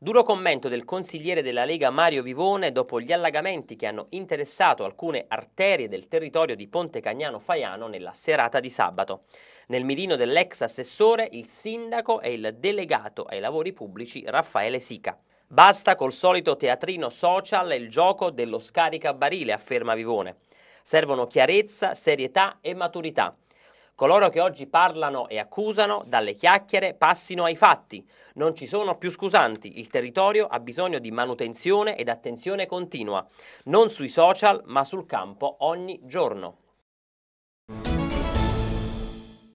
Duro commento del consigliere della Lega Mario Vivone dopo gli allagamenti che hanno interessato alcune arterie del territorio di Ponte Cagnano Faiano nella serata di sabato. Nel mirino dell'ex assessore il sindaco e il delegato ai lavori pubblici Raffaele Sica. Basta col solito teatrino social e il gioco dello scaricabarile, afferma Vivone. Servono chiarezza, serietà e maturità. Coloro che oggi parlano e accusano, dalle chiacchiere passino ai fatti. Non ci sono più scusanti, il territorio ha bisogno di manutenzione ed attenzione continua, non sui social ma sul campo ogni giorno.